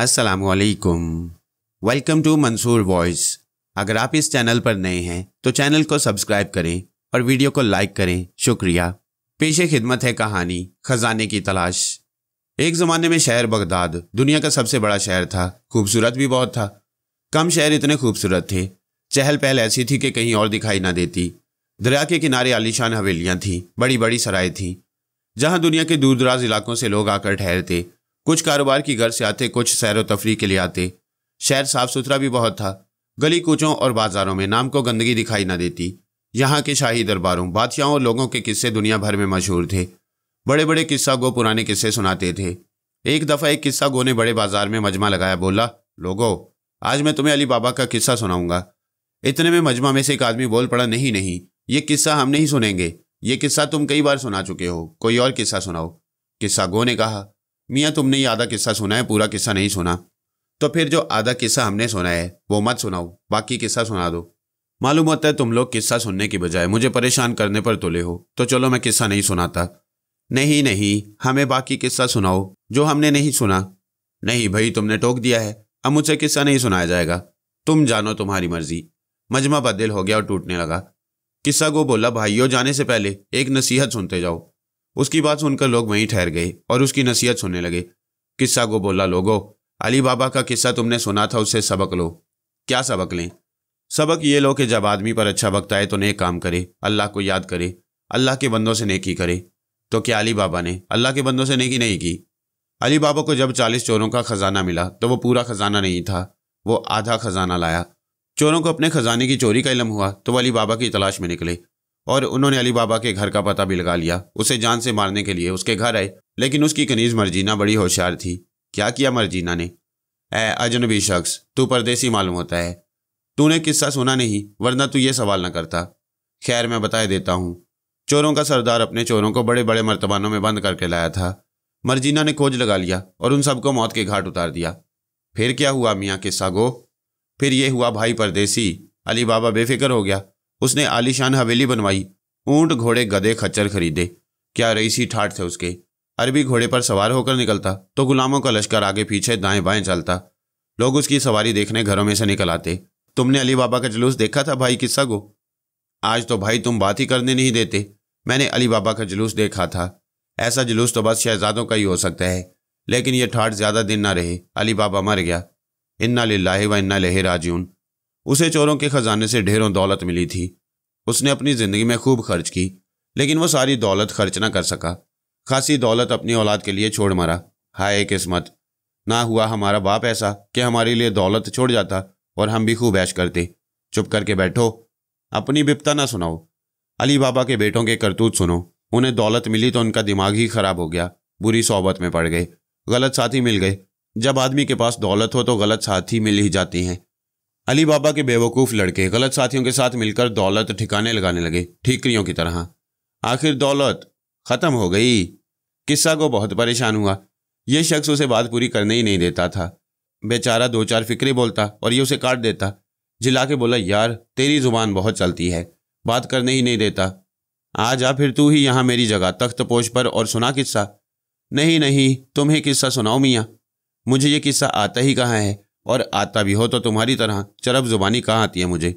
असलकुम welcome to Mansoor voice अगर आप इस चैनल पर नए हैं तो चैनल को सब्सक्राइब करें और वीडियो को लाइक करें शुक्रिया पेशे खिदमत है कहानी खजाने की तलाश एक ज़माने में शहर बगदाद दुनिया का सबसे बड़ा शहर था खूबसूरत भी बहुत था कम शहर इतने खूबसूरत थे चहल पहल ऐसी थी कि कहीं और दिखाई ना देती दरिया के किनारे आलिशान हवेलियाँ थीं बड़ी बड़ी सराय थीं जहाँ दुनिया के दूर दराज इलाकों से लोग आकर ठहरते कुछ कारोबार की घर से आते कुछ सैर तफरी के लिए आते शहर साफ सुथरा भी बहुत था गली कूचों और बाजारों में नाम को गंदगी दिखाई न देती यहाँ के शाही दरबारों बादशाहों और लोगों के किस्से दुनिया भर में मशहूर थे बड़े बड़े किस्सा गो पुराने किस्से सुनाते थे एक दफ़ा एक किस्सा गो ने बड़े बाजार में मजमा लगाया बोला लोगो आज मैं तुम्हें अली बाबा का किस्सा सुनाऊंगा इतने में मजमा में से एक आदमी बोल पड़ा नहीं नहीं ये किस्सा हम नहीं सुनेंगे ये किस्सा तुम कई बार सुना चुके हो कोई और किस्सा सुनाओ किस्सा गो ने कहा मियाँ तुमने ये आधा किस्सा सुना है पूरा किस्सा नहीं सुना तो फिर जो आधा किस्सा हमने सुना है वो मत सुनाओ बाकी किस्सा सुना दो मालूम होता है तुम लोग किस्सा सुनने की बजाय मुझे परेशान करने पर तुले हो तो चलो मैं किस्सा नहीं सुनाता नहीं नहीं हमें बाकी किस्सा सुनाओ जो हमने नहीं सुना नहीं भाई तुमने टोक दिया है अब मुझसे किस्सा नहीं सुनाया जाएगा तुम जानो तुम्हारी मर्जी मजमा बदल हो गया और टूटने लगा किस्सा को बोला भाइयों जाने से पहले एक नसीहत सुनते जाओ उसकी बात सुनकर लोग वहीं ठहर गए और उसकी नसीहत सुनने लगे किस्सा को बोला लोगो अली बाबा का किस्सा तुमने सुना था उससे सबक लो क्या सबक लें सबक ये लो कि जब आदमी पर अच्छा वक्त आए तो नेक काम करे अल्लाह को याद करे अल्लाह के बंदों से नेकी करे तो क्या अली बाबा ने अल्लाह के बंदों से नेकी नहीं की अली बाबा को जब चालीस चोरों का खजाना मिला तो वो पूरा खजाना नहीं था वो आधा खजाना लाया चोरों को अपने खजाने की चोरी का इलम हुआ तो वो अली बाबा की तलाश में निकले और उन्होंने अली बाबा के घर का पता भी लगा लिया उसे जान से मारने के लिए उसके घर आए लेकिन उसकी कनीज मर्जीना बड़ी होशियार थी क्या किया मर्जीना ने ए अजनबी शख्स तू परदेसी मालूम होता है तूने किस्सा सुना नहीं वरना तू ये सवाल ना करता खैर मैं बताए देता हूँ चोरों का सरदार अपने चोरों को बड़े बड़े मर्तबानों में बंद करके लाया था मर्जीना ने खोज लगा लिया और उन सबको मौत के घाट उतार दिया फिर क्या हुआ मियाँ किस्सा गो फिर ये हुआ भाई परदेसी अली बाबा बेफिक्र हो गया उसने आलीशान हवेली बनवाई ऊंट घोड़े गधे खच्चर खरीदे क्या रईसी ठाठ थे उसके अरबी घोड़े पर सवार होकर निकलता तो गुलामों का लश्कर आगे पीछे दाएं बाएं चलता लोग उसकी सवारी देखने घरों में से निकल आते तुमने अली बाबा का जुलूस देखा था भाई किस्सा को आज तो भाई तुम बात ही करने नहीं देते मैंने अली बाबा का जुलूस देखा था ऐसा जुलूस तो बस शहजादों का ही हो सकता है लेकिन यह ठाठ ज्यादा दिन ना रहे अली बाबा मर गया इन्ना लाही व इन्ना लहे राजून उसे चोरों के खजाने से ढेरों दौलत मिली थी उसने अपनी जिंदगी में खूब खर्च की लेकिन वो सारी दौलत खर्च ना कर सका खासी दौलत अपनी औलाद के लिए छोड़ मरा हाय किस्मत ना हुआ हमारा बाप ऐसा कि हमारे लिए दौलत छोड़ जाता और हम भी खूब ऐश करते चुप करके बैठो अपनी बिपता ना सुनाओ अली बाबा के बेटों के करतूत सुनो उन्हें दौलत मिली तो उनका दिमाग ही खराब हो गया बुरी सोहबत में पड़ गए गलत साथी मिल गए जब आदमी के पास दौलत हो तो गलत साथी मिल ही जाती हैं अली बाबा के बेवकूफ़ लड़के गलत साथियों के साथ मिलकर दौलत ठिकाने लगाने लगे ठीकरियों की तरह आखिर दौलत ख़त्म हो गई किस्सा को बहुत परेशान हुआ यह शख्स उसे बात पूरी करने ही नहीं देता था बेचारा दो चार फिक्रे बोलता और ये उसे काट देता जिला के बोला यार तेरी जुबान बहुत चलती है बात करने ही नहीं देता आ जा फिर तू ही यहाँ मेरी जगह तख्त पोष पर और सुना किस्सा नहीं नहीं तुम्हें किस्सा सुनाओ मियाँ मुझे ये किस्सा आता ही कहाँ है और आता भी हो तो तुम्हारी तरह चरब जुबानी कहाँ आती है मुझे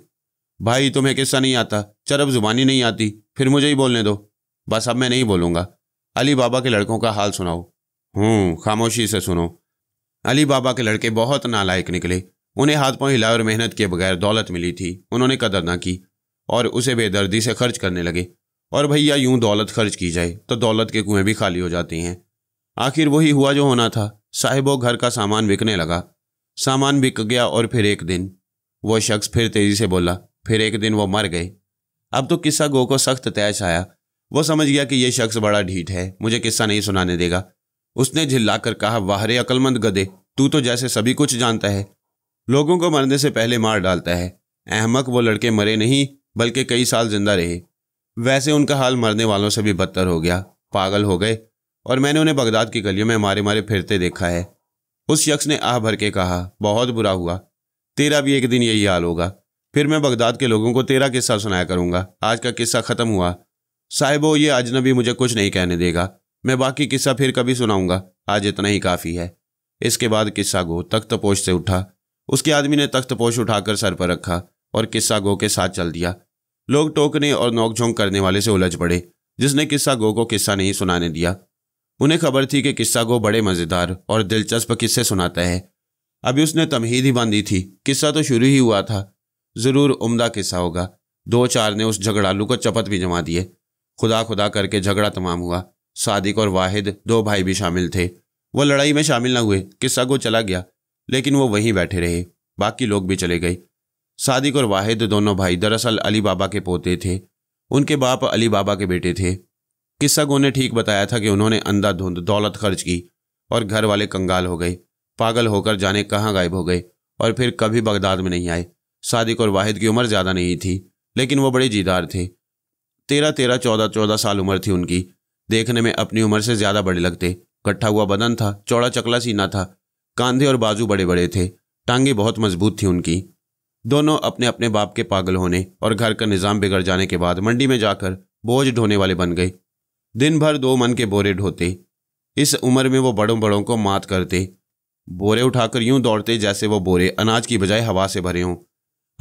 भाई तुम्हें किस्सा नहीं आता चरब जुबानी नहीं आती फिर मुझे ही बोलने दो बस अब मैं नहीं बोलूँगा अली बाबा के लड़कों का हाल सुनाओ हूँ हम्म, खामोशी से सुनो अली बाबा के लड़के बहुत नालायक निकले उन्हें हाथ पाँव हिलाए और मेहनत के बगैर दौलत मिली थी उन्होंने कदर ना की और उसे बेदर्दी से खर्च करने लगे और भैया यूं दौलत खर्च की जाए तो दौलत के कुएं भी खाली हो जाती हैं आखिर वही हुआ जो होना था साहिबो घर का सामान बिकने लगा सामान बिक गया और फिर एक दिन वो शख्स फिर तेजी से बोला फिर एक दिन वो मर गए अब तो किस्सा गो को सख्त तैश आया वो समझ गया कि यह शख्स बड़ा ढीठ है मुझे किस्सा नहीं सुनाने देगा उसने झिल्लाकर कहा वाहरे अकलमंद गदे तू तो जैसे सभी कुछ जानता है लोगों को मरने से पहले मार डालता है अहमक वो लड़के मरे नहीं बल्कि कई साल जिंदा रहे वैसे उनका हाल मरने वालों से भी बदतर हो गया पागल हो गए और मैंने उन्हें बगदाद की गलियों में मारे मारे फिरते देखा है उस शख्स ने आह भर के कहा बहुत बुरा हुआ तेरा भी एक दिन यही हाल होगा फिर मैं बगदाद के लोगों को तेरा किस्सा सुनाया करूंगा आज का किस्सा ख़त्म हुआ साहिबो ये अजनबी मुझे कुछ नहीं कहने देगा मैं बाकी किस्सा फिर कभी सुनाऊंगा आज इतना ही काफ़ी है इसके बाद किस्सा गो तख्तपोश से उठा उसके आदमी ने तख्तपोश उठाकर सर पर रखा और किस्सा गो के साथ चल दिया लोग टोकने और नोकझोंक करने वाले से उलझ पड़े जिसने किस्सा गो को किस्सा नहीं सुनाने दिया उन्हें खबर थी कि किस्सा को बड़े मज़ेदार और दिलचस्प किस्से सुनाता है अभी उसने तमहीद ही बांधी थी किस्सा तो शुरू ही हुआ था ज़रूर उम्दा किस्सा होगा दो चार ने उस झगड़ालू को चपत भी जमा दिए खुदा खुदा करके झगड़ा तमाम हुआ सादिक और वाहिद दो भाई भी शामिल थे वो लड़ाई में शामिल न हुए किस्सा को चला गया लेकिन वो वहीं बैठे रहे बाकी लोग भी चले गए सादिक और वाहिद दोनों भाई दरअसल अली बाबा के पोते थे उनके बाप अली बाबा के बेटे थे किस्सागो ने ठीक बताया था कि उन्होंने अंधाधुंध दौलत खर्च की और घर वाले कंगाल हो गए पागल होकर जाने कहाँ गायब हो गए और फिर कभी बगदाद में नहीं आए सादिक और वाहिद की उम्र ज़्यादा नहीं थी लेकिन वो बड़े जीदार थे तेरह तेरह चौदह चौदह साल उम्र थी उनकी देखने में अपनी उम्र से ज़्यादा बड़े लगते कट्ठा हुआ बदन था चौड़ा चकला सीना था कांधे और बाजू बड़े बड़े थे टांगे बहुत मजबूत थी उनकी दोनों अपने अपने बाप के पागल होने और घर का निज़ाम बिगड़ जाने के बाद मंडी में जाकर बोझ ढोने वाले बन गए दिन भर दो मन के बोरे ढोते इस उम्र में वो बड़ों बड़ों को मात करते बोरे उठाकर यूं दौड़ते जैसे वो बोरे अनाज की बजाय हवा से भरे हों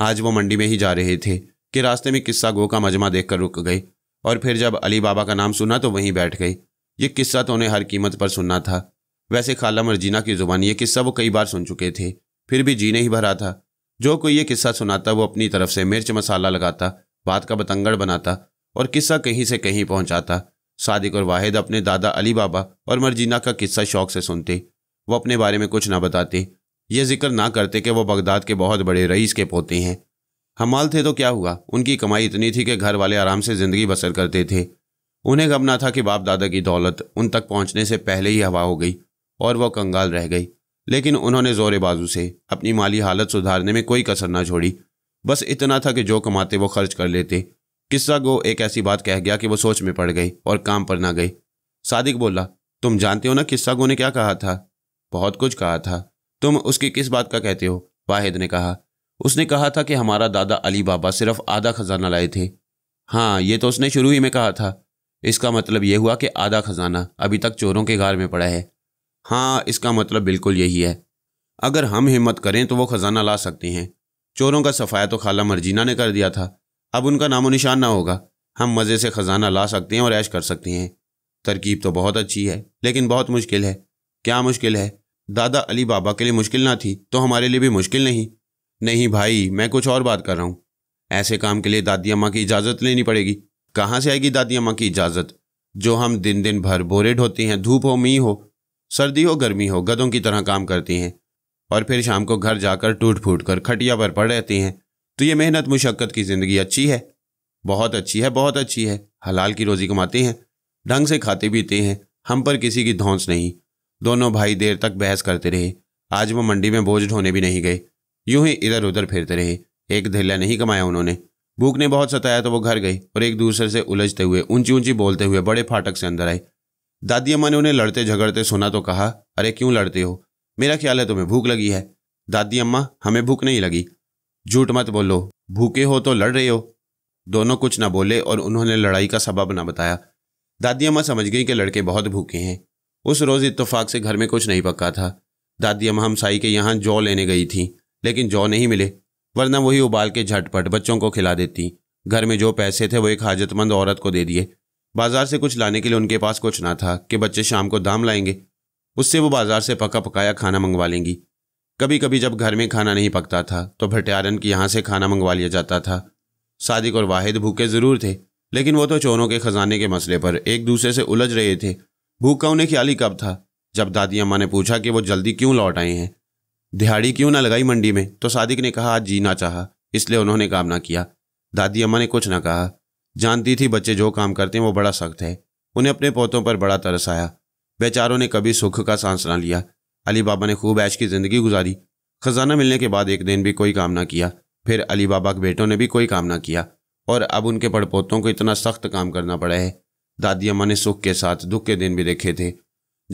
आज वो मंडी में ही जा रहे थे कि रास्ते में किस्सा गो का मजमा देखकर रुक गए और फिर जब अली बाबा का नाम सुना तो वहीं बैठ गए ये किस्सा तो उन्हें हर कीमत पर सुनना था वैसे खाला जीना की जुबान ये किस्सा वो कई बार सुन चुके थे फिर भी जी नहीं भरा था जो कोई ये किस्सा सुनाता वो अपनी तरफ से मिर्च मसाला लगाता बात का बतंगड़ बनाता और किस्सा कहीं से कहीं पहुंचाता सादिक और वाहिद अपने दादा अली बाबा और मरजीना का किस्सा शौक से सुनते वो अपने बारे में कुछ ना बताते ये जिक्र ना करते कि वो बगदाद के बहुत बड़े रईस के पोते हैं हमाल थे तो क्या हुआ उनकी कमाई इतनी थी कि घर वाले आराम से ज़िंदगी बसर करते थे उन्हें गम ना था कि बाप दादा की दौलत उन तक पहुंचने से पहले ही हवा हो गई और वह कंगाल रह गई लेकिन उन्होंने जोर बाजू से अपनी माली हालत सुधारने में कोई कसर ना छोड़ी बस इतना था कि जो कमाते वो खर्च कर लेते किस्सा गो एक ऐसी बात कह गया कि वो सोच में पड़ गई और काम पर ना गई सादिक बोला तुम जानते हो ना किस्सा गो ने क्या कहा था बहुत कुछ कहा था तुम उसकी किस बात का कहते हो वाहिद ने कहा उसने कहा था कि हमारा दादा अली बाबा सिर्फ आधा खजाना लाए थे हाँ ये तो उसने शुरू ही में कहा था इसका मतलब ये हुआ कि आधा खजाना अभी तक चोरों के घर में पड़ा है हाँ इसका मतलब बिल्कुल यही है अगर हम हिम्मत करें तो वो खजाना ला सकते हैं चोरों का सफाया तो खाला मर्जीना ने कर दिया था अब उनका नामो निशान ना होगा हम मज़े से ख़जाना ला सकते हैं और ऐश कर सकते हैं तरकीब तो बहुत अच्छी है लेकिन बहुत मुश्किल है क्या मुश्किल है दादा अली बाबा के लिए मुश्किल ना थी तो हमारे लिए भी मुश्किल नहीं नहीं भाई मैं कुछ और बात कर रहा हूँ ऐसे काम के लिए दादी अम्मा की इजाज़त लेनी पड़ेगी कहाँ से आएगी दादी अम्मा की इजाज़त जो हम दिन दिन भर बोरे ढोते हैं धूप हो मी हो सर्दी हो गर्मी हो गदों की तरह काम करती हैं और फिर शाम को घर जाकर टूट फूट कर खटिया पर पड़ रहती हैं तो ये मेहनत मुशक्क़त की ज़िंदगी अच्छी है बहुत अच्छी है बहुत अच्छी है हलाल की रोज़ी कमाते हैं ढंग से खाते पीते हैं हम पर किसी की धौंस नहीं दोनों भाई देर तक बहस करते रहे आज वो मंडी में बोझ ढोने भी नहीं गए यूं ही इधर उधर फिरते रहे एक धेला नहीं कमाया उन्होंने भूख ने बहुत सताया तो वो घर गए और एक दूसरे से उलझते हुए ऊंची ऊंची बोलते हुए बड़े फाटक से अंदर आए दादी अम्मा ने उन्हें लड़ते झगड़ते सुना तो कहा अरे क्यों लड़ते हो मेरा ख्याल है तुम्हें भूख लगी है दादी अम्मा हमें भूख नहीं लगी झूठ मत बोलो भूखे हो तो लड़ रहे हो दोनों कुछ ना बोले और उन्होंने लड़ाई का सबब ना बताया दादी अम्मा समझ गई कि लड़के बहुत भूखे हैं उस रोज़ इतफाक़ से घर में कुछ नहीं पका था दादी अम्मा हमसाई के यहाँ जौ लेने गई थी लेकिन जौ नहीं मिले वरना वही उबाल के झटपट बच्चों को खिला देती घर में जो पैसे थे वो एक हाजतमंद औरत को दे दिए बाजार से कुछ लाने के लिए उनके पास कुछ ना था कि बच्चे शाम को दाम लाएंगे उससे वो बाजार से पका पकाया खाना मंगवा लेंगी कभी कभी जब घर में खाना नहीं पकता था तो भटियारन के यहाँ से खाना मंगवा लिया जाता था सादिक और वाहिद भूखे ज़रूर थे लेकिन वो तो चोरों के खजाने के मसले पर एक दूसरे से उलझ रहे थे भूख का उन्हें ख्याली कब था जब दादी अम्मा ने पूछा कि वो जल्दी क्यों लौट आए हैं दिहाड़ी क्यों ना लगाई मंडी में तो सादिक ने कहा आज जीना चाहा इसलिए उन्होंने काम ना किया दादी अम्मा ने कुछ ना कहा जानती थी बच्चे जो काम करते हैं वो बड़ा सख्त है उन्हें अपने पोतों पर बड़ा तरस आया बेचारों ने कभी सुख का सांस ना लिया अली बाबा ने खूब ऐश की ज़िंदगी गुजारी खजाना मिलने के बाद एक दिन भी कोई काम ना किया फिर अली बाबा के बेटों ने भी कोई काम ना किया और अब उनके पड़पोतों को इतना सख्त काम करना पड़ा है दादी अम्मा ने सुख के साथ दुख के दिन भी देखे थे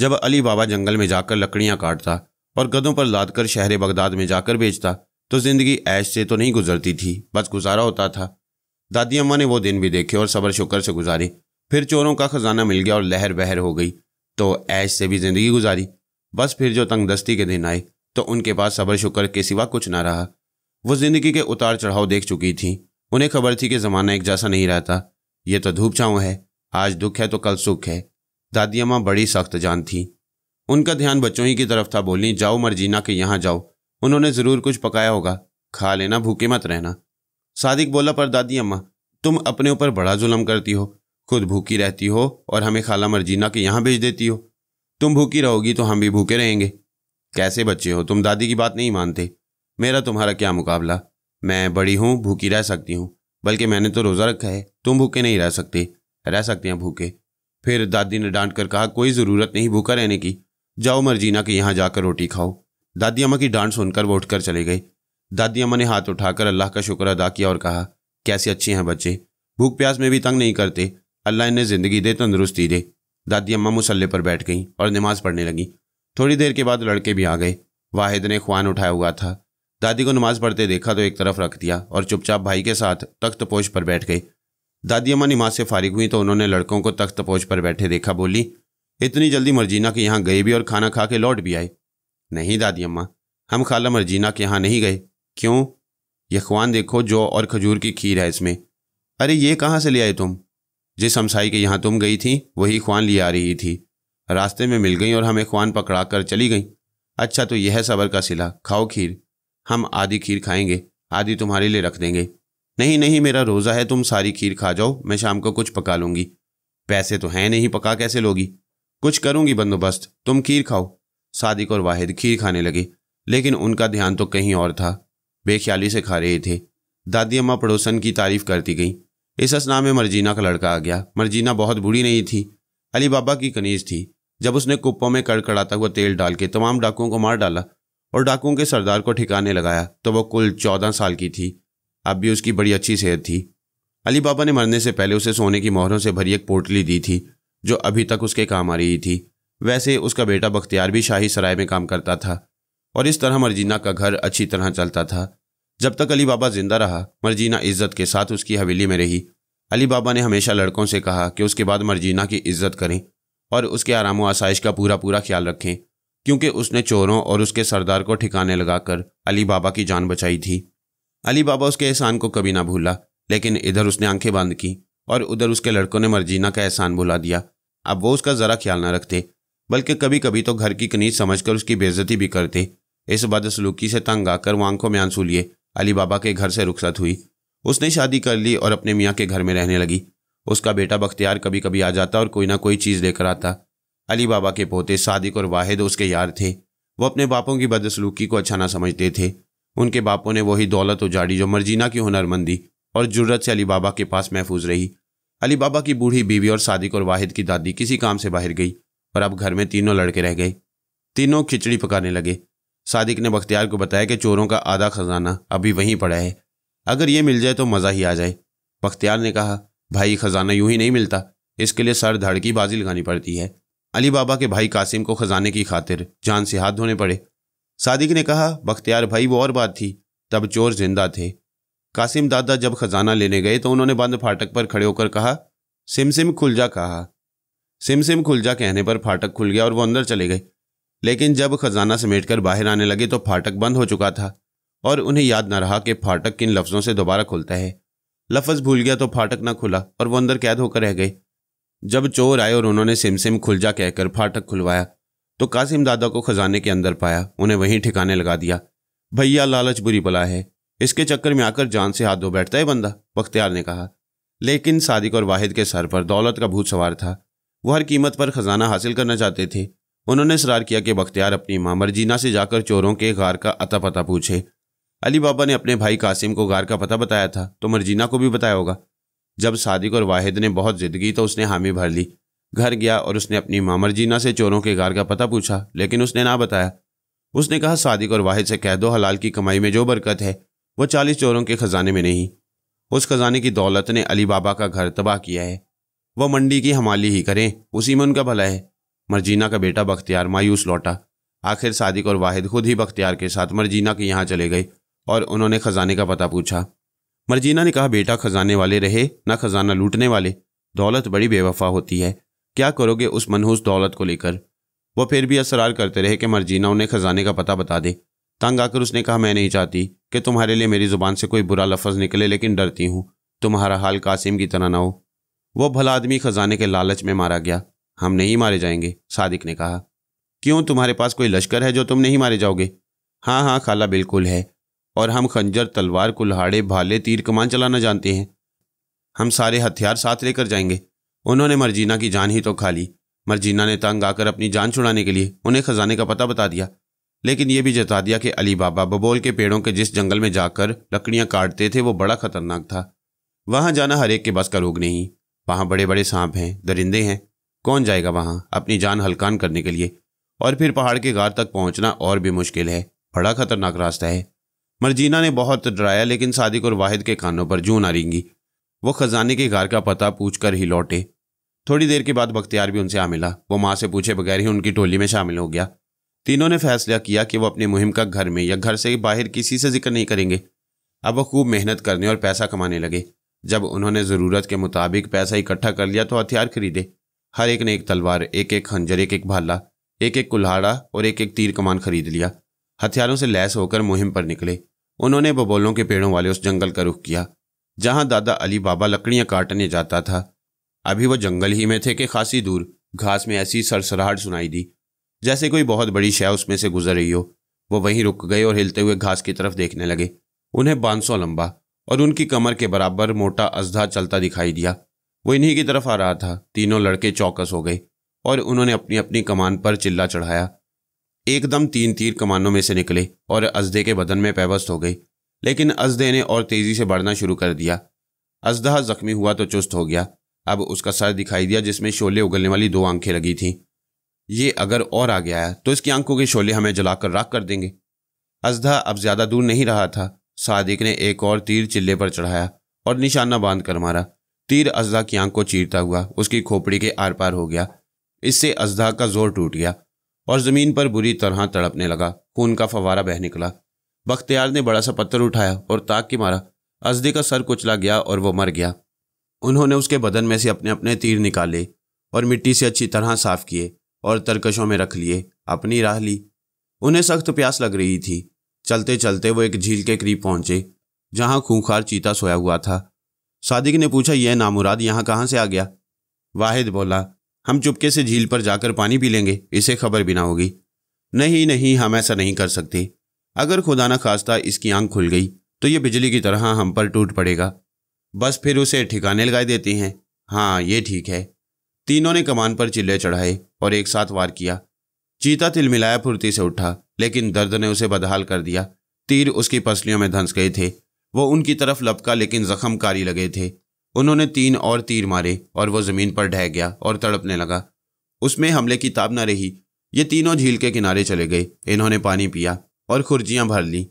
जब अली बाबा जंगल में जाकर लकड़ियां काटता और गदों पर लाद कर शहर बगदाद में जाकर बेचता तो जिंदगी ऐश से तो नहीं गुजरती थी बस गुजारा होता था दादी अम्मा ने वो दिन भी देखे और सबर शुक्र से गुजारे फिर चोरों का खजाना मिल गया और लहर बहर हो गई तो ऐश से भी जिंदगी गुजारी बस फिर जो तंगदस्ती के दिन आए तो उनके पास सबर शुक्र के सिवा कुछ ना रहा वो जिंदगी के उतार चढ़ाव देख चुकी थी उन्हें खबर थी कि ज़माना एक जैसा नहीं रहता ये तो धूप छाऊ है आज दुख है तो कल सुख है दादी अम्मा बड़ी सख्त जान थी उनका ध्यान बच्चों ही की तरफ था बोली जाओ मर्जीना के यहाँ जाओ उन्होंने ज़रूर कुछ पकाया होगा खा लेना भूखे मत रहना सादिक बोला पर दादी अम्मा तुम अपने ऊपर बड़ा जुलम करती हो खुद भूखी रहती हो और हमें खाला मर्जीना के यहाँ भेज देती हो तुम भूखी रहोगी तो हम भी भूखे रहेंगे कैसे बच्चे हो तुम दादी की बात नहीं मानते मेरा तुम्हारा क्या मुकाबला मैं बड़ी हूँ भूखी रह सकती हूँ बल्कि मैंने तो रोज़ा रखा है तुम भूखे नहीं रह सकते रह सकते हैं भूखे फिर दादी ने डांट कर कहा कोई ज़रूरत नहीं भूखा रहने की जाओ मर्जीना के यहाँ जाकर रोटी खाओ दादी अम्मा की डांट सुनकर वो उठकर चले गए दादी अम्मा ने हाथ उठाकर अल्लाह का शुक्र अदा किया और कहा कैसे अच्छे हैं बच्चे भूख प्यास में भी तंग नहीं करते अल्लाह इन्हें ज़िंदगी दे तंदुरुस्ती दे दादी अम्मा मुसल्ले पर बैठ गईं और नमाज पढ़ने लगीं थोड़ी देर के बाद लड़के भी आ गए वाहिद ने खुआन उठाया हुआ था दादी को नमाज पढ़ते देखा तो एक तरफ रख दिया और चुपचाप भाई के साथ तख्तपोश पर बैठ गई दादी अम्मा नमाज से फारिग हुई तो उन्होंने लड़कों को तख्तपोश पर बैठे देखा बोली इतनी जल्दी मर्जीना के यहाँ गए भी और खाना खा के लौट भी आए नहीं दादी अम्मा हम खाला मर्जीना के यहाँ नहीं गए क्यों यखवान देखो जौ और खजूर की खीर है इसमें अरे ये कहाँ से ले आए तुम जिस हमसाई के यहाँ तुम गई थी वही ख्वान ली आ रही थी रास्ते में मिल गई और हमें ख्वान पकड़ा कर चली गई अच्छा तो यह सबर का सिला खाओ खीर हम आधी खीर खाएंगे आधी तुम्हारे लिए रख देंगे नहीं नहीं मेरा रोज़ा है तुम सारी खीर खा जाओ मैं शाम को कुछ पका लूँगी पैसे तो हैं नहीं पका कैसे लोगी कुछ करूँगी बंदोबस्त तुम खीर खाओ सादिक और वाहिद खीर खाने लगे लेकिन उनका ध्यान तो कहीं और था बेख्याली से खा रहे थे दादी अम्मा पड़ोसन की तारीफ करती गईं इस असना में मरजीना का लड़का आ गया मरजीना बहुत बूढ़ी नहीं थी अली बाबा की कनीज थी जब उसने कुप्पों में कड़कड़ाता हुआ तेल डाल के तमाम डाकुओं को मार डाला और डाकुओं के सरदार को ठिकाने लगाया तो वह कुल चौदह साल की थी अब भी उसकी बड़ी अच्छी सेहत थी अली बाबा ने मरने से पहले उसे सोने की मोहरों से भरी एक पोटली दी थी जो अभी तक उसके काम आ रही थी वैसे उसका बेटा बख्तियार भी शाही सराय में काम करता था और इस तरह मरजीना का घर अच्छी तरह चलता था जब तक अली बाबा जिंदा रहा मर्जीना इज्जत के साथ उसकी हवेली में रही अली बाबा ने हमेशा लड़कों से कहा कि उसके बाद मर्जीना की इज्जत करें और उसके आराम व आसाइश का पूरा पूरा ख्याल रखें क्योंकि उसने चोरों और उसके सरदार को ठिकाने लगाकर अली बाबा की जान बचाई थी अली बाबा उसके एहसान को कभी ना भूला लेकिन इधर उसने आंखें बंद की और उधर उसके लड़कों ने मर्जीना का एहसान भुला दिया अब वो उसका ज़रा ख्याल ना रखते बल्कि कभी कभी तो घर की कनीज समझकर उसकी बेज़ती भी करते इस बदसलूकी से तंग आकर वो आंखों में आंसू लिए अली बाबा के घर से रुखसत हुई उसने शादी कर ली और अपने मियाँ के घर में रहने लगी उसका बेटा बख्तियार कभी कभी आ जाता और कोई ना कोई चीज़ लेकर आता अली बाबा के पोते सादिक और वाहिद उसके यार थे वो अपने बापों की बदसलूकी को अच्छा ना समझते थे उनके बापों ने वही दौलत उजाड़ी जो मर्जीना की हुनरमंदी और जुर्रत से अली बाबा के पास महफूज रही अली बाबा की बूढ़ी बीवी और सादिक और वाहिद की दादी किसी काम से बाहर गई और अब घर में तीनों लड़के रह गए तीनों खिचड़ी पकाने लगे सादिक ने बख्तियार को बताया कि चोरों का आधा खजाना अभी वहीं पड़ा है अगर ये मिल जाए तो मज़ा ही आ जाए बख्तियार ने कहा भाई खजाना यूं ही नहीं मिलता इसके लिए सर धड़ की बाजी लगानी पड़ती है अली बाबा के भाई कासिम को खजाने की खातिर जान से हाथ धोने पड़े सादिक ने कहा बख्तियार भाई वो और बात थी तब चोर जिंदा थे कासिम दादा जब खजाना लेने गए तो उन्होंने बंद फाटक पर खड़े होकर कहा सिम सिम खुल जा कहा सिम सिम खुल जा कहने पर फाटक खुल गया और वो अंदर चले गए लेकिन जब खजाना समेट कर बाहर आने लगे तो फाटक बंद हो चुका था और उन्हें याद न रहा कि फाटक किन लफ्जों से दोबारा खुलता है लफज भूल गया तो फाटक ना खुला और वो अंदर कैद होकर रह गए जब चोर आए और उन्होंने सिम सिम खुल जा कहकर फाटक खुलवाया तो कासिम दादा को खजाने के अंदर पाया उन्हें वहीं ठिकाने लगा दिया भैया लालच बुरी बला है इसके चक्कर में आकर जान से हाथ धो बैठता है बंदा बख्तियार ने कहा लेकिन सादिक और वाहिद के सर पर दौलत का भूत सवार था वो हर कीमत पर खजाना हासिल करना चाहते थे उन्होंने इसरार किया कि बख्तियार अपनी माँ मरजीना से जाकर चोरों के घर का अता पता पूछे अली बाबा ने अपने भाई कासिम को घर का पता बताया था तो मरजीना को भी बताया होगा जब सादिक और वाहिद ने बहुत जिद की तो उसने हामी भर ली घर गया और उसने अपनी माँ मरजीना से चोरों के घर का पता पूछा लेकिन उसने ना बताया उसने कहा सादिक और वाहिद से कह दो हलाल की कमाई में जो बरकत है वो चालीस चोरों के खजाने में नहीं उस खजाने की दौलत ने अली बाबा का घर तबाह किया है वह मंडी की हमाली ही करें उसी में उनका भला है मरजीना का बेटा बख्तियार मायूस लौटा आखिर सादिक और वाहिद खुद ही बख्तियार के साथ मरजीना के यहाँ चले गए और उन्होंने खजाने का पता पूछा मरजीना ने कहा बेटा खजाने वाले रहे ना खजाना लूटने वाले दौलत बड़ी बेवफा होती है क्या करोगे उस मनहूस दौलत को लेकर वो फिर भी असरार करते रहे कि मरजीना उन्हें खजाने का पता बता दे तंग आकर उसने कहा मैं नहीं चाहती कि तुम्हारे लिए मेरी जुबान से कोई बुरा लफज निकले लेकिन डरती हूँ तुम्हारा हाल कासिम की तरह ना हो वो भला आदमी खजाने के लालच में मारा गया हम नहीं मारे जाएंगे सादिक ने कहा क्यों तुम्हारे पास कोई लश्कर है जो तुम नहीं मारे जाओगे हाँ हाँ खाला बिल्कुल है और हम खंजर तलवार कुल्हाड़े भाले तीर कमान चलाना जानते हैं हम सारे हथियार साथ लेकर जाएंगे उन्होंने मर्जीना की जान ही तो खा ली मर्जीना ने तंग आकर अपनी जान छुड़ाने के लिए उन्हें खजाने का पता बता दिया लेकिन यह भी जता दिया कि अली बाबा बबोल के पेड़ों के जिस जंगल में जाकर लकड़ियां काटते थे वो बड़ा खतरनाक था वहां जाना हर एक के बस का रोग नहीं वहां बड़े बड़े सांप हैं दरिंदे हैं कौन जाएगा वहां अपनी जान हलकान करने के लिए और फिर पहाड़ के गार तक पहुंचना और भी मुश्किल है बड़ा खतरनाक रास्ता है मरजीना ने बहुत डराया लेकिन सादिक और वाहिद के कानों पर जू आ रेंगी वो खजाने के घर का पता पूछकर ही लौटे थोड़ी देर के बाद बख्तियार भी उनसे आ मिला वो माँ से पूछे बगैर ही उनकी टोली में शामिल हो गया तीनों ने फैसला किया कि वो अपनी मुहिम का घर में या घर से बाहर किसी से जिक्र नहीं करेंगे अब वो खूब मेहनत करने और पैसा कमाने लगे जब उन्होंने ज़रूरत के मुताबिक पैसा इकट्ठा कर लिया तो हथियार खरीदे हर एक ने एक तलवार एक एक खंजर एक एक भाला एक एक कुल्हाड़ा और एक एक तीर कमान खरीद लिया हथियारों से लैस होकर मुहिम पर निकले उन्होंने बबोलों के पेड़ों वाले उस जंगल का रुख किया जहां दादा अली बाबा लकड़ियां काटने जाता था अभी वो जंगल ही में थे कि खासी दूर घास में ऐसी सरसराहट सुनाई दी जैसे कोई बहुत बड़ी शय उसमें से गुजर रही हो वो वहीं रुक गए और हिलते हुए घास की तरफ देखने लगे उन्हें बांसों लंबा और उनकी कमर के बराबर मोटा अजधा चलता दिखाई दिया वो इन्हीं की तरफ आ रहा था तीनों लड़के चौकस हो गए और उन्होंने अपनी अपनी कमान पर चिल्ला चढ़ाया एकदम तीन तीर कमानों में से निकले और अजदे के बदन में पैबस्त हो गई लेकिन अजदे ने और तेजी से बढ़ना शुरू कर दिया अजदहा जख्मी हुआ तो चुस्त हो गया अब उसका सर दिखाई दिया जिसमें शोले उगलने वाली दो आंखें लगी थीं ये अगर और आ गया है तो इसकी आंखों के शोले हमें जलाकर राख कर देंगे अजदहा अब ज्यादा दूर नहीं रहा था सादिक ने एक और तीर चिल्ले पर चढ़ाया और निशाना बांध कर मारा तीर अजदा की आंख को चीरता हुआ उसकी खोपड़ी के आर पार हो गया इससे अजदा का जोर टूट गया और जमीन पर बुरी तरह तड़पने लगा खून का फवारा बह निकला बख्तियार ने बड़ा सा पत्थर उठाया और ताक के मारा अजदे का सर कुचला गया और वो मर गया उन्होंने उसके बदन में से अपने अपने तीर निकाले और मिट्टी से अच्छी तरह साफ किए और तरकशों में रख लिए अपनी राह ली उन्हें सख्त प्यास लग रही थी चलते चलते वो एक झील के करीब पहुंचे जहां खूंखार चीता सोया हुआ था सादिक ने पूछा यह नामुराद यहाँ कहाँ से आ गया वाहिद बोला हम चुपके से झील पर जाकर पानी पी लेंगे इसे खबर भी ना होगी नहीं नहीं हम ऐसा नहीं कर सकते अगर खुदा ना खास्ता इसकी आंख खुल गई तो ये बिजली की तरह हम पर टूट पड़ेगा बस फिर उसे ठिकाने लगाए देते हैं हाँ ये ठीक है तीनों ने कमान पर चिल्ले चढ़ाए और एक साथ वार किया चीता तिल मिलाया फुर्ती से उठा लेकिन दर्द ने उसे बदहाल कर दिया तीर उसकी पसलियों में धंस गए थे वो उनकी तरफ लपका लेकिन जख्मकारी लगे थे उन्होंने तीन और तीर मारे और वो जमीन पर ढह गया और तड़पने लगा उसमें हमले की ताब न रही ये तीनों झील के किनारे चले गए इन्होंने पानी पिया और खुर्जियां भर ली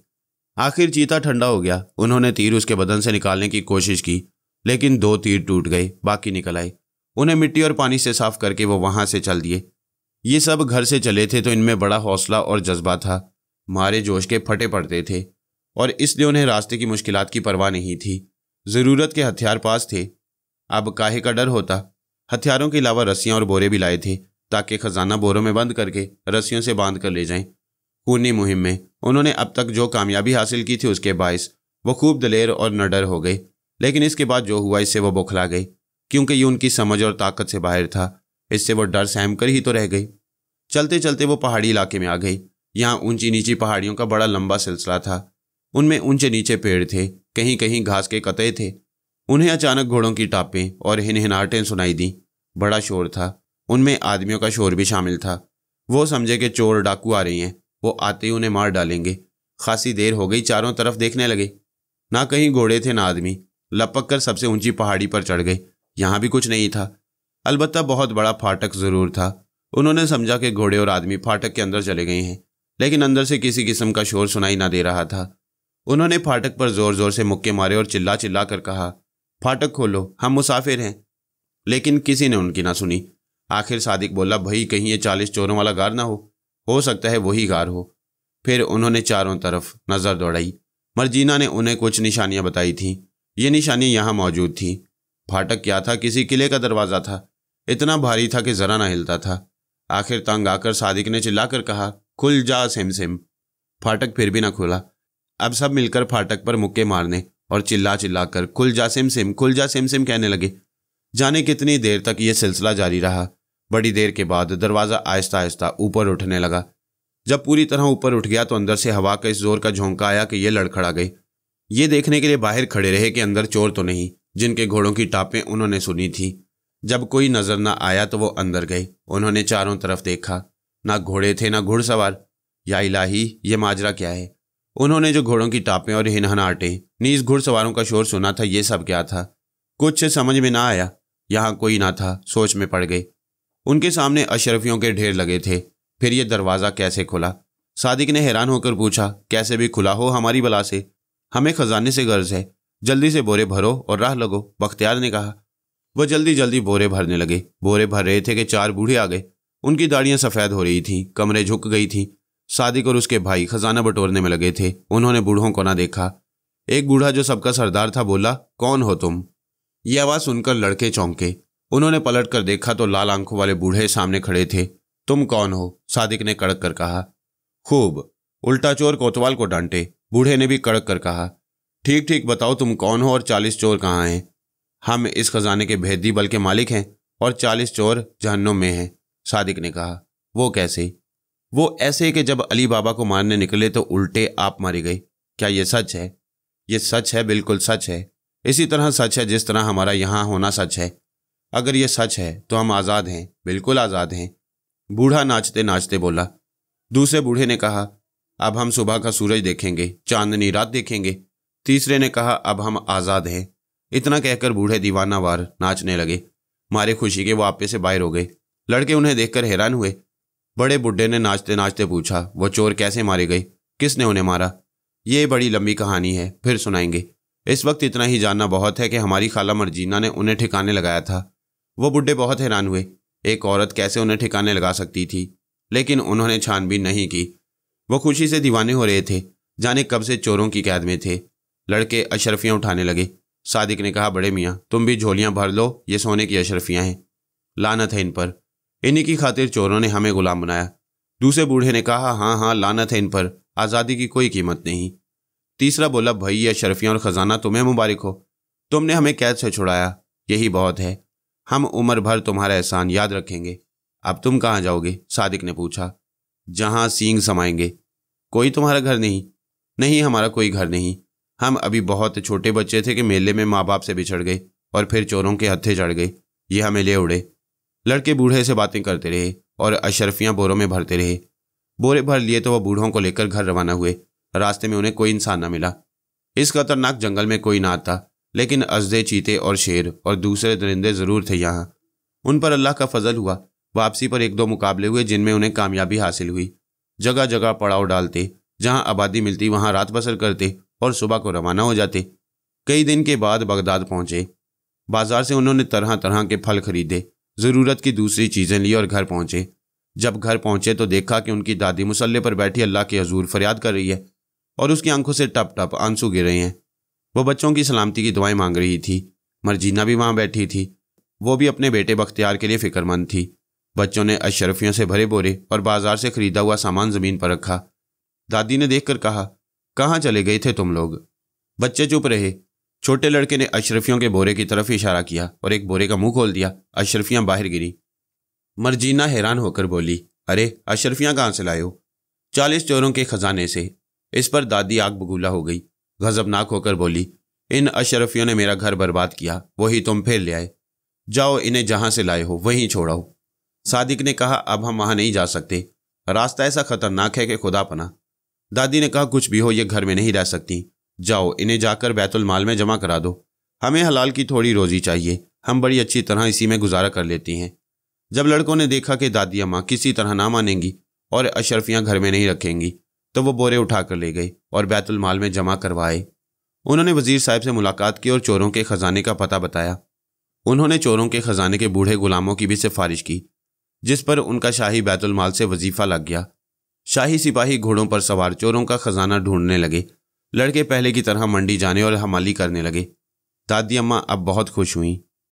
आखिर चीता ठंडा हो गया उन्होंने तीर उसके बदन से निकालने की कोशिश की लेकिन दो तीर टूट गए बाकी निकल आए उन्हें मिट्टी और पानी से साफ करके वो वहां से चल दिए ये सब घर से चले थे तो इनमें बड़ा हौसला और जज्बा था मारे जोश के फटे पड़ते थे और इसलिए उन्हें रास्ते की मुश्किल की परवाह नहीं थी ज़रूरत के हथियार पास थे अब काहे का डर होता हथियारों के अलावा रस्सियाँ और बोरे भी लाए थे ताकि खजाना बोरों में बंद करके रस्सियों से बांध कर ले जाएं। खूनी मुहिम में उन्होंने अब तक जो कामयाबी हासिल की थी उसके बायस वो खूब दलेर और नडर हो गए लेकिन इसके बाद जो हुआ इससे वो बौखला गई क्योंकि ये उनकी समझ और ताकत से बाहर था इससे वो डर सहम कर ही तो रह गई चलते चलते वो पहाड़ी इलाके में आ गई यहाँ ऊंची नीची पहाड़ियों का बड़ा लंबा सिलसिला था उनमें ऊंचे नीचे पेड़ थे कहीं कहीं घास के कतरे थे उन्हें अचानक घोड़ों की टापें और हिनहिनाहटें सुनाई दी बड़ा शोर था उनमें आदमियों का शोर भी शामिल था वो समझे कि चोर डाकू आ रही हैं वो आते ही उन्हें मार डालेंगे खासी देर हो गई चारों तरफ देखने लगे ना कहीं घोड़े थे ना आदमी लपक कर सबसे ऊंची पहाड़ी पर चढ़ गए यहाँ भी कुछ नहीं था अलबत्ता बहुत बड़ा फाटक ज़रूर था उन्होंने समझा कि घोड़े और आदमी फाटक के अंदर चले गए हैं लेकिन अंदर से किसी किस्म का शोर सुनाई ना दे रहा था उन्होंने फाटक पर जोर जोर से मुक्के मारे और चिल्ला चिल्ला कर कहा फाटक खोलो हम मुसाफिर हैं लेकिन किसी ने उनकी ना सुनी आखिर सादिक बोला भाई कहीं ये चालीस चोरों वाला गार ना हो हो सकता है वही गार हो फिर उन्होंने चारों तरफ नज़र दौड़ाई मर्जीना ने उन्हें कुछ निशानियां बताई थीं ये निशानियां यहाँ मौजूद थीं फाटक क्या था किसी किले का दरवाज़ा था इतना भारी था कि ज़रा ना हिलता था आखिर तंग आकर सादिक ने चिल्लाकर कहा खुल जा सिम सिम फाटक फिर भी ना खुला अब सब मिलकर फाटक पर मुक्के मारने और चिल्ला चिल्ला कर खुल जा सिम सिम खुल जा सिम सिम कहने लगे जाने कितनी देर तक यह सिलसिला जारी रहा बड़ी देर के बाद दरवाज़ा आहिस्ता आहिस्ता ऊपर उठने लगा जब पूरी तरह ऊपर उठ गया तो अंदर से हवा का इस जोर का झोंका आया कि यह लड़खड़ा गई ये देखने के लिए बाहर खड़े रहे कि अंदर चोर तो नहीं जिनके घोड़ों की टापें उन्होंने सुनी थी जब कोई नजर ना आया तो वो अंदर गए उन्होंने चारों तरफ देखा ना घोड़े थे ना घुड़सवार या इलाही ये माजरा क्या है उन्होंने जो घोड़ों की टापें और हिनहनाटे नीज घुड़सवारों का शोर सुना था ये सब क्या था कुछ समझ में ना आया यहाँ कोई ना था सोच में पड़ गए उनके सामने अशरफियों के ढेर लगे थे फिर ये दरवाज़ा कैसे खुला सादिक ने हैरान होकर पूछा कैसे भी खुला हो हमारी बला से हमें खजाने से गर्ज है जल्दी से बोरे भरो और राह लगो बख्तियार ने कहा वह जल्दी जल्दी बोरे भरने लगे बोरे भर रहे थे कि चार बूढ़े आ गए उनकी दाढ़ियां सफ़ेद हो रही थीं कमरे झुक गई थीं सादिक और उसके भाई खजाना बटोरने में लगे थे उन्होंने बूढ़ों को ना देखा एक बूढ़ा जो सबका सरदार था बोला कौन हो तुम यह आवाज सुनकर लड़के चौंके उन्होंने पलट कर देखा तो लाल आंखों वाले बूढ़े सामने खड़े थे तुम कौन हो सादिक ने कड़क कर कहा खूब उल्टा चोर कोतवाल को डांटे बूढ़े ने भी कड़क कर कहा ठीक ठीक बताओ तुम कौन हो और चालीस चोर कहाँ हैं हम इस खजाने के भेदी बल के मालिक हैं और चालीस चोर जहनों में हैं सादिक ने कहा वो कैसे वो ऐसे कि जब अली बाबा को मारने निकले तो उल्टे आप मारी गई क्या ये सच है ये सच है बिल्कुल सच है इसी तरह सच है जिस तरह हमारा यहाँ होना सच है अगर ये सच है तो हम आज़ाद हैं बिल्कुल आज़ाद हैं बूढ़ा नाचते नाचते बोला दूसरे बूढ़े ने कहा अब हम सुबह का सूरज देखेंगे चांदनी रात देखेंगे तीसरे ने कहा अब हम आज़ाद हैं इतना कहकर बूढ़े दीवाना वार नाचने लगे मारे खुशी के वो आपे से बाहर हो गए लड़के उन्हें देखकर हैरान हुए बड़े बुढ़े ने नाचते नाचते पूछा वो चोर कैसे मारे गए किसने उन्हें मारा ये बड़ी लंबी कहानी है फिर सुनाएंगे इस वक्त इतना ही जानना बहुत है कि हमारी खाला मर्जीना ने उन्हें ठिकाने लगाया था वो बुढ़े बहुत हैरान हुए एक औरत कैसे उन्हें ठिकाने लगा सकती थी लेकिन उन्होंने छानबीन नहीं की वो खुशी से दीवाने हो रहे थे जाने कब से चोरों की कैद में थे लड़के अशरफियाँ उठाने लगे सादिक ने कहा बड़े मियाँ तुम भी झोलियाँ भर लो ये सोने की अशरफियाँ हैं लानत है इन पर इन्हीं की खातिर चोरों ने हमें गुलाम बनाया दूसरे बूढ़े ने कहा हाँ हाँ लानत है इन पर आज़ादी की कोई कीमत नहीं तीसरा बोला भई या शर्फियाँ और ख़जाना तुम्हें मुबारक हो तुमने हमें कैद से छुड़ाया यही बहुत है हम उम्र भर तुम्हारा एहसान याद रखेंगे अब तुम कहाँ जाओगे सादिक ने पूछा जहाँ सींग समाएंगे कोई तुम्हारा घर नहीं नहीं हमारा कोई घर नहीं हम अभी बहुत छोटे बच्चे थे कि मेले में माँ बाप से बिछड़ गए और फिर चोरों के हत्थे चढ़ गए ये हमें ले उड़े लड़के बूढ़े से बातें करते रहे और अशरफियाँ बोरों में भरते रहे बोरे भर लिए तो वह बूढ़ों को लेकर घर रवाना हुए रास्ते में उन्हें कोई इंसान न मिला इस खतरनाक जंगल में कोई ना था लेकिन अजदे चीते और शेर और दूसरे दरिंदे ज़रूर थे यहाँ उन पर अल्लाह का फजल हुआ वापसी पर एक दो मुकाबले हुए जिनमें उन्हें कामयाबी हासिल हुई जगह जगह पड़ाव डालते जहाँ आबादी मिलती वहाँ रात बसर करते और सुबह को रवाना हो जाते कई दिन के बाद बगदाद पहुँचे बाजार से उन्होंने तरह तरह के फल खरीदे ज़रूरत की दूसरी चीज़ें ली और घर पहुँचे जब घर पहुँचे तो देखा कि उनकी दादी मुसल्ले पर बैठी अल्लाह के हजूर फरियाद कर रही है और उसकी आंखों से टप टप आंसू गिर रहे हैं वो बच्चों की सलामती की दुआएं मांग रही थी मरजीना भी वहाँ बैठी थी वो भी अपने बेटे बख्तियार के लिए फिक्रमंद थी बच्चों ने अशरफियों से भरे बोरे और बाजार से खरीदा हुआ सामान जमीन पर रखा दादी ने देखकर कहा कहाँ चले गए थे तुम लोग बच्चे चुप रहे छोटे लड़के ने अशरफियों के बोरे की तरफ इशारा किया और एक बोरे का मुंह खोल दिया अशरफियां बाहर गिरी मरजीना हैरान होकर बोली अरे अशरफियां कहाँ से लाए हो चालीस चोरों के खजाने से इस पर दादी आग बगूला हो गई गजबनाक होकर बोली इन अशरफियों ने मेरा घर बर्बाद किया वही तुम फिर ले आए जाओ इन्हें जहां से लाए हो वहीं छोड़ाओ सादिक ने कहा अब हम वहां नहीं जा सकते रास्ता ऐसा खतरनाक है कि खुदा पना दादी ने कहा कुछ भी हो ये घर में नहीं रह सकती जाओ इन्हें जाकर बैतुल माल में जमा करा दो हमें हलाल की थोड़ी रोजी चाहिए हम बड़ी अच्छी तरह इसी में गुजारा कर लेती हैं जब लड़कों ने देखा कि दादी अम्मा किसी तरह ना मानेंगी और अशरफियाँ घर में नहीं रखेंगी तो वो बोरे उठा कर ले गई और बैतुल माल में जमा करवाए उन्होंने वजीर साहब से मुलाकात की और चोरों के खजाने का पता बताया उन्होंने चोरों के खजाने के बूढ़े गुलामों की भी सिफारिश की जिस पर उनका शाही माल से वजीफा लग गया शाही सिपाही घोड़ों पर सवार चोरों का खजाना ढूंढने लगे लड़के पहले की तरह मंडी जाने और हमाली करने लगे दादी अम्मा अब बहुत खुश हुईं